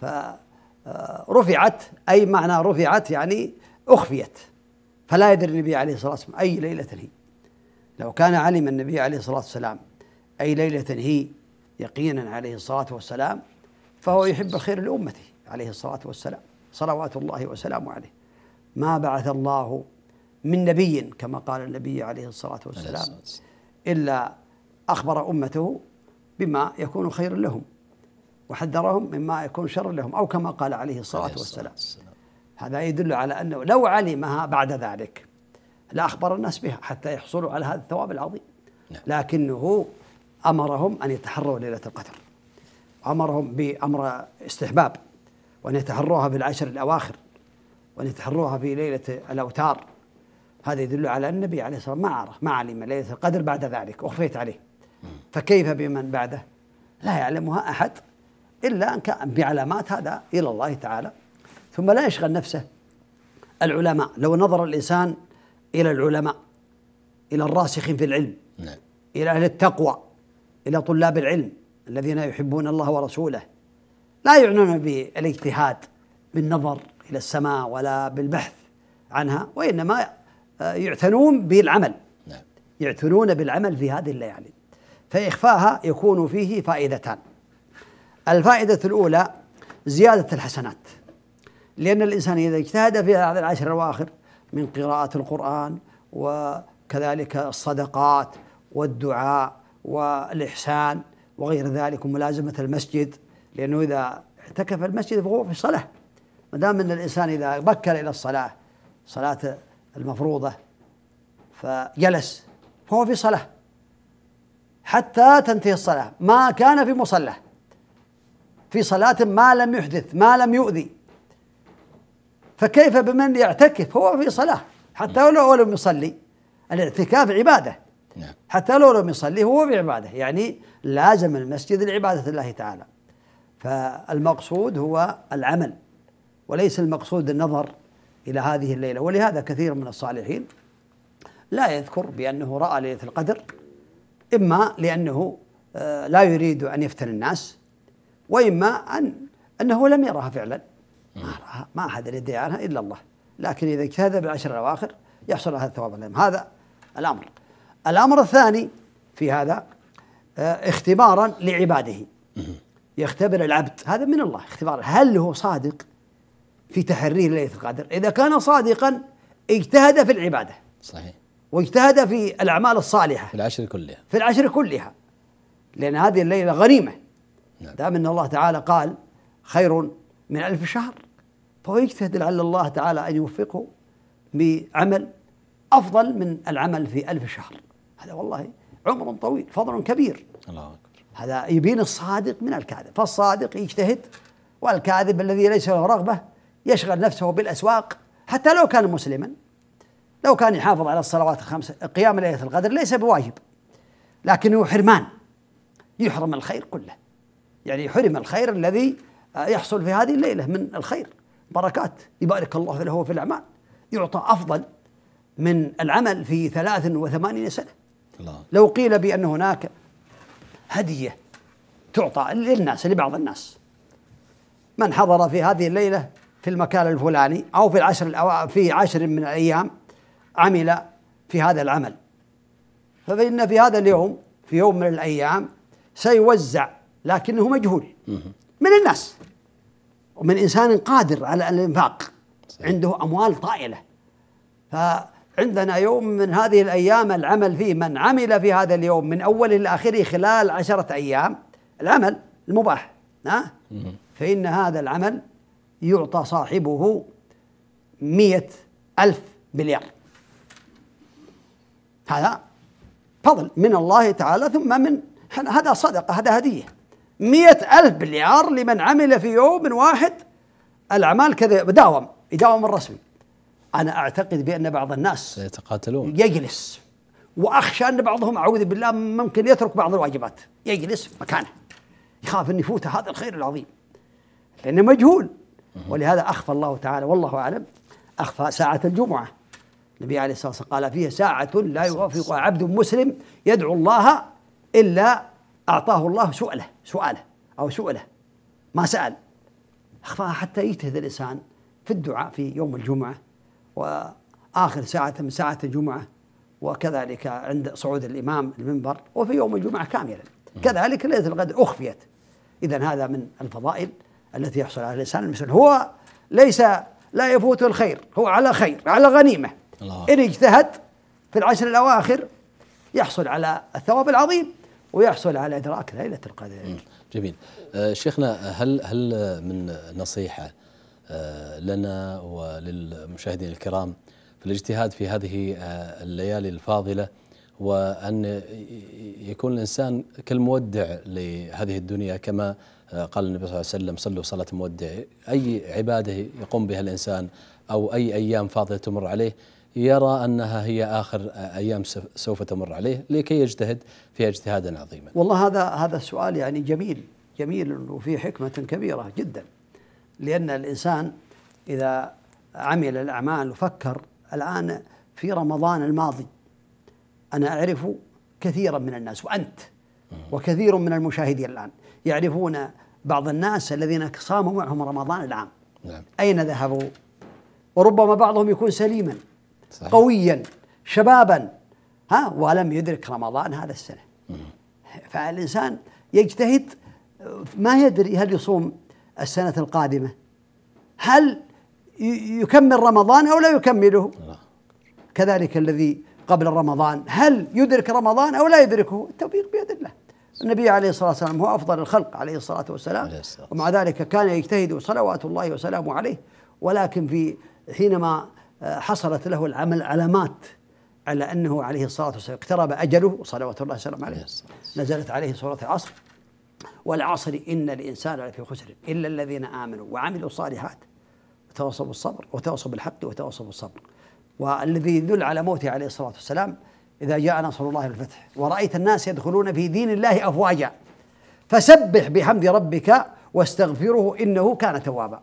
Speaker 2: فرفعت آه، أي معنى رفعت يعني أخفيت فلا يدري النبي عليه الصلاة والسلام أي ليلة هي لو كان علم النبي عليه الصلاة والسلام أي ليلة هي يقينا عليه الصلاة والسلام فهو يحب الخير لأمته عليه الصلاة والسلام صلوات الله وسلامه عليه ما بعث الله من نبي كما قال النبي عليه الصلاة والسلام إلا أخبر أمته بما يكون خيرا لهم وحذرهم مما يكون شرا لهم أو كما قال عليه الصلاة والسلام هذا يدل على أنه لو علمها بعد ذلك لأخبر لا الناس بها حتى يحصلوا على هذا الثواب العظيم نعم. لكنه أمرهم أن يتحروا ليلة القدر أمرهم بأمر استحباب وأن يتحروها في العشر الأواخر وأن يتحروها في ليلة الأوتار هذا يدل على النبي عليه الصلاة والسلام ما عرف ما علم ليلة القدر بعد ذلك أخفيت عليه فكيف بمن بعده لا يعلمها أحد إلا أن كان بعلامات هذا إلى الله تعالى ثم لا يشغل نفسه العلماء لو نظر الإنسان إلى العلماء إلى الراسخين في العلم نعم. إلى أهل التقوى إلى طلاب العلم الذين يحبون الله ورسوله لا يعنون بالاجتهاد بالنظر إلى السماء ولا بالبحث عنها وإنما آه، يعتنون بالعمل نعم. يعتنون بالعمل في هذه الليالي فإخفاها يكون فيه فائدتان الفائدة الأولى زيادة الحسنات لأن الإنسان إذا اجتهد في هذا العشر الأواخر من قراءة القرآن وكذلك الصدقات والدعاء والإحسان وغير ذلك وملازمة المسجد لأنه إذا اعتكف المسجد فهو في الصلاة ما دام أن الإنسان إذا بكر إلى الصلاة صلاة المفروضة فجلس فهو في صلاة حتى تنتهي الصلاة ما كان في مصلى في صلاة ما لم يحدث ما لم يؤذي فكيف بمن يعتكف هو في صلاة حتى نعم. لو لم يصلي الاعتكاف عبادة نعم. حتى لو لم يصلي هو في عبادة يعني لازم المسجد لعبادة الله تعالى فالمقصود هو العمل وليس المقصود النظر إلى هذه الليلة ولهذا كثير من الصالحين لا يذكر بأنه رأى ليلة القدر إما لأنه آه، لا يريد أن يفتن الناس وإما أن أنه لم يرها فعلا مهرها ما أحد يدري عنها إلا الله لكن إذا اجتهد بالعشر الأواخر يحصل هذا الثواب العظيم هذا الأمر الأمر الثاني في هذا آه، اختبارا لعباده يختبر العبد هذا من الله اختبار هل هو صادق في تحريه ليلة القدر إذا كان صادقا اجتهد في العبادة صحيح واجتهد في الأعمال الصالحة في العشر كلها في العشر كلها لأن هذه الليلة غنيمة نعم. دام أن الله تعالى قال خير من ألف شهر فهو يجتهد لعل الله تعالى أن يوفقه بعمل أفضل من العمل في ألف شهر هذا والله عمر طويل فضل كبير الله أكبر هذا يبين الصادق من الكاذب فالصادق يجتهد والكاذب الذي ليس له رغبة يشغل نفسه بالأسواق حتى لو كان مسلما لو كان يحافظ على الصلوات الخمس قيام ليلة القدر ليس بواجب لكنه حرمان يحرم الخير كله يعني حرم الخير الذي يحصل في هذه الليلة من الخير بركات يبارك الله له في الأعمال يعطى أفضل من العمل في ثلاث وثمانين سنة الله. لو قيل بأن هناك هدية تعطى للناس لبعض الناس من حضر في هذه الليلة في المكان الفلاني أو في العشر في عشر من الأيام عمل في هذا العمل فإن في هذا اليوم في يوم من الأيام سيوزع لكنه مجهول من الناس ومن انسان قادر على الانفاق عنده اموال طائله فعندنا يوم من هذه الايام العمل فيه من عمل في هذا اليوم من اوله لاخره خلال عشره ايام العمل المباح ها فان هذا العمل يعطى صاحبه مئة ألف مليار هذا فضل من الله تعالى ثم من هذا صدقة هذا هدية مئة ألف مليار لمن عمل في يوم واحد الأعمال كذا داوم يداوم الرسمي أنا أعتقد بأن بعض الناس يتقاتلون يجلس وأخشى أن بعضهم أعوذ بالله ممكن يترك بعض الواجبات يجلس مكانه يخاف أن يفوته هذا الخير العظيم لأنه مجهول ولهذا أخفى الله تعالى والله أعلم أخفى ساعة الجمعة النبي عليه الصلاة والسلام قال فيها ساعة لا يوافقها عبد مسلم يدعو الله إلا أعطاه الله سؤله سؤاله أو سؤله ما سأل أخفاها حتى يجتهد الإنسان في الدعاء في يوم الجمعة وآخر ساعة من ساعات الجمعة وكذلك عند صعود الإمام المنبر وفي يوم الجمعة كاملا كذلك ليلة الغد أخفيت إذا هذا من الفضائل التي يحصل على الإنسان المسلم هو ليس لا يفوت الخير هو على خير على غنيمة الله. إن اجتهد في العشر الأواخر يحصل على الثواب العظيم ويحصل على إدراك ليلة
Speaker 1: القدر جميل آه شيخنا هل هل من نصيحة آه لنا وللمشاهدين الكرام في الاجتهاد في هذه آه الليالي الفاضلة وأن يكون الإنسان كالمودع لهذه الدنيا كما آه، قال النبي صلى الله عليه وسلم صلوا صلاة مودع أي عبادة يقوم بها الإنسان أو أي أيام فاضلة تمر عليه يرى انها هي اخر ايام سوف تمر عليه لكي يجتهد فيها اجتهادا عظيما.
Speaker 2: والله هذا هذا السؤال يعني جميل جميل وفيه حكمه كبيره جدا. لان الانسان اذا عمل الاعمال وفكر الان في رمضان الماضي انا اعرف كثيرا من الناس وانت وكثير من المشاهدين الان يعرفون بعض الناس الذين صاموا معهم رمضان العام. نعم. اين ذهبوا؟ وربما بعضهم يكون سليما صحيح. قويا شبابا ها ولم يدرك رمضان هذا السنه مم. فالانسان يجتهد ما يدري هل يصوم السنه القادمه هل يكمل رمضان او لا يكمله لا. كذلك الذي قبل رمضان هل يدرك رمضان او لا يدركه التوفيق بيد الله النبي عليه الصلاه والسلام هو افضل الخلق عليه الصلاه والسلام عليه الصلاة. ومع ذلك كان يجتهد صلوات الله وسلامه عليه ولكن في حينما حصلت له العمل علامات على انه عليه الصلاه والسلام اقترب اجله صلوات الله وسلامه عليه نزلت عليه سوره العصر والعصر ان الانسان لفي خسر الا الذين امنوا وعملوا الصالحات وتواصوا بالصبر وتواصوا بالحق وتواصوا بالصبر والذي يدل على موته عليه الصلاه والسلام اذا جاء نصر الله الفتح ورايت الناس يدخلون في دين الله افواجا فسبح بحمد ربك واستغفره انه كان توابا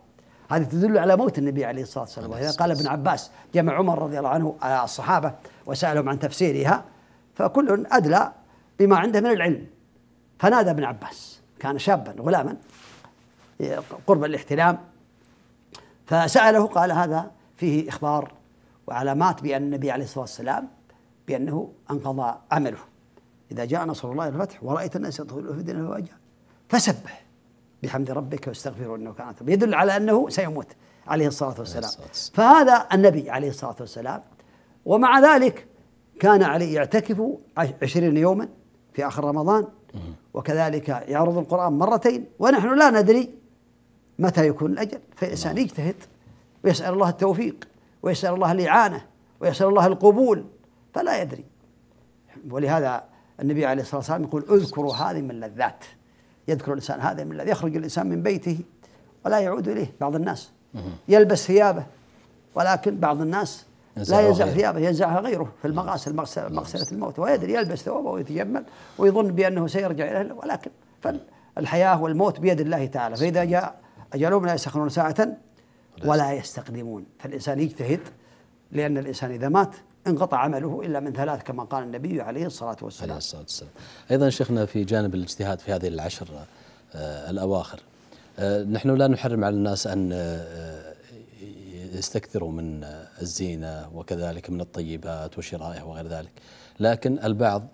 Speaker 2: هذه تدل على موت النبي عليه الصلاة والسلام عليه قال ابن عباس جمع عمر رضي الله عنه على الصحابة وسألهم عن تفسيرها فكل أدلى بما عنده من العلم فنادى ابن عباس كان شابا غلاما قرب الاحتلام فسأله قال هذا فيه إخبار وعلامات بأن النبي عليه الصلاة والسلام بأنه أنقض عمله إذا جاء نصر الله الفتح ورأيت الناس يدخلون في دين فسبح بحمد ربك واستغفره انه كان توابا يدل على انه سيموت عليه الصلاه والسلام فهذا النبي عليه الصلاه والسلام ومع ذلك كان عليه يعتكف عشرين يوما في آخر رمضان وكذلك يعرض القرآن مرتين ونحن لا ندري متى يكون الأجل فالإنسان نعم. يجتهد ويسأل الله التوفيق ويسأل الله الإعانة ويسأل الله القبول فلا يدري ولهذا النبي عليه الصلاة والسلام يقول اذكروا هذه من اللذات يذكر الإنسان هذا من الذي يخرج الإنسان من بيته ولا يعود إليه بعض الناس يلبس ثيابه ولكن بعض الناس لا ينزع ثيابه ينزعها غيره في نعم. المغاسل نعم. مغسلة الموت ويدري يلبس ثوبه ويتجمل ويظن بأنه سيرجع الى اهله ولكن فالحياة والموت بيد الله تعالى فإذا نعم. جاء أجلهم لا يستخرون ساعة ولا يستقدمون فالإنسان يجتهد لأن الإنسان إذا مات انقطع عمله إلا من ثلاث كما قال النبي عليه
Speaker 1: الصلاة والسلام عليه الصلاة والسلام أيضا شيخنا في جانب الاجتهاد في هذه العشر آه، الأواخر آه، نحن لا نحرم على الناس أن آه، يستكثروا من الزينة وكذلك من الطيبات وشرائه وغير ذلك لكن البعض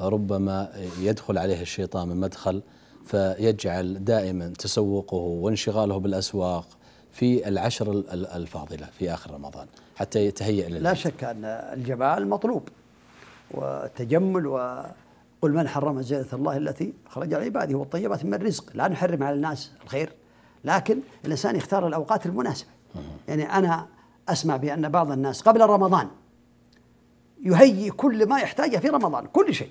Speaker 1: ربما يدخل عليه الشيطان من مدخل فيجعل دائما تسوقه وانشغاله بالأسواق في العشر الفاضلة في آخر رمضان حتى يتهيأ لا شك أن الجمال مطلوب والتجمل
Speaker 2: وقل من حرم زينة الله التي خرج لعباده والطيبات من الرزق لا نحرم على الناس الخير لكن الإنسان يختار الأوقات المناسبة يعني أنا أسمع بأن بعض الناس قبل رمضان يهيئ كل ما يحتاجه في رمضان كل شيء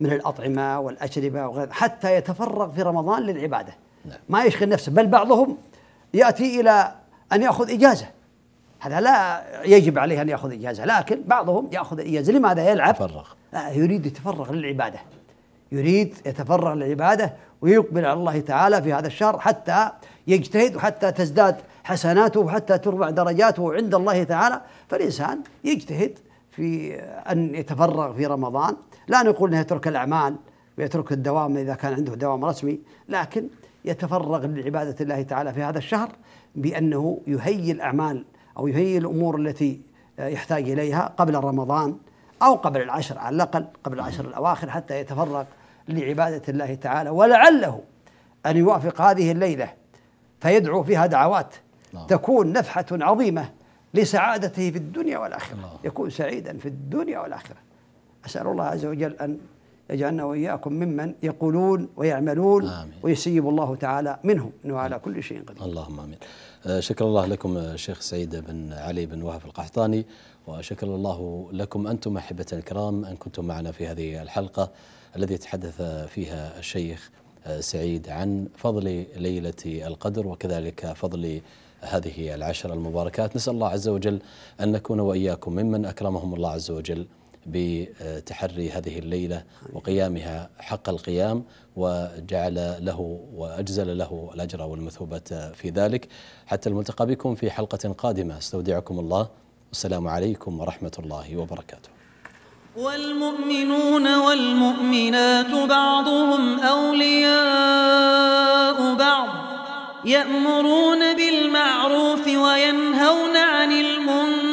Speaker 2: من الأطعمة والأشربة وغيرها حتى يتفرغ في رمضان للعبادة نعم. ما يشغل نفسه بل بعضهم يأتي إلى أن يأخذ إجازة هذا لا يجب عليه أن يأخذ إجازة لكن بعضهم يأخذ اجازه لماذا يلعب يتفرغ آه، يريد يتفرغ للعبادة يريد يتفرغ للعبادة ويقبل على الله تعالى في هذا الشهر حتى يجتهد وحتى تزداد حسناته وحتى ترفع درجاته عند الله تعالى فالإنسان يجتهد في أن يتفرغ في رمضان لا نقول أنه يترك الأعمال ويترك الدوام إذا كان عنده دوام رسمي لكن يتفرغ لعبادة الله تعالى في هذا الشهر بأنه يهيئ الأعمال أو يهيئ الأمور التي يحتاج إليها قبل رمضان أو قبل العشر على الأقل قبل العشر الأواخر حتى يتفرغ لعبادة الله تعالى ولعله أن يوافق هذه الليلة فيدعو فيها دعوات نعم. تكون نفحة عظيمة لسعادته في الدنيا والآخرة يكون سعيدا في الدنيا والآخرة أسأل الله عز وجل أن يجعلنا وإياكم ممن يقولون ويعملون آمين. ويسيب الله تعالى منهم إنه على
Speaker 1: كل شيء قدير اللهم آمين آه، شكر الله لكم الشيخ آه، سعيد بن علي بن وهف القحطاني وشكر الله لكم أنتم أحبة الكرام أن كنتم معنا في هذه الحلقة الذي تحدث فيها الشيخ آه، سعيد عن فضل ليلة القدر وكذلك فضل هذه العشر المباركات نسأل الله عز وجل أن نكون وإياكم ممن أكرمهم الله عز وجل بتحري هذه الليلة وقيامها حق القيام وجعل له وأجزل له الأجر والمثوبة في ذلك حتى الملتقى بكم في حلقة قادمة استودعكم الله والسلام عليكم ورحمة الله وبركاته
Speaker 5: والمؤمنون والمؤمنات بعضهم أولياء بعض يأمرون بالمعروف وينهون عن المنكر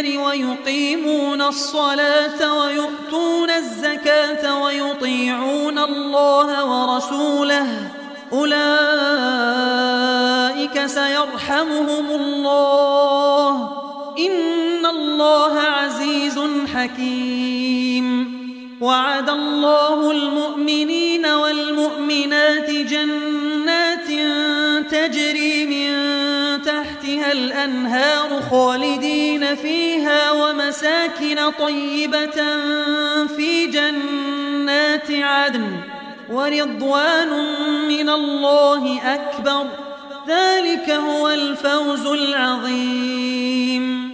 Speaker 5: النار ويقيمون الصلاة ويؤتون الزكاة ويطيعون الله ورسوله أولئك سيرحمهم الله إن الله عزيز حكيم وعد الله المؤمنين والمؤمنات جنات تجري من تحتها الأنهار خالدين فيها ومساكن طيبة في جنات عدن ورضوان من الله أكبر ذلك هو الفوز العظيم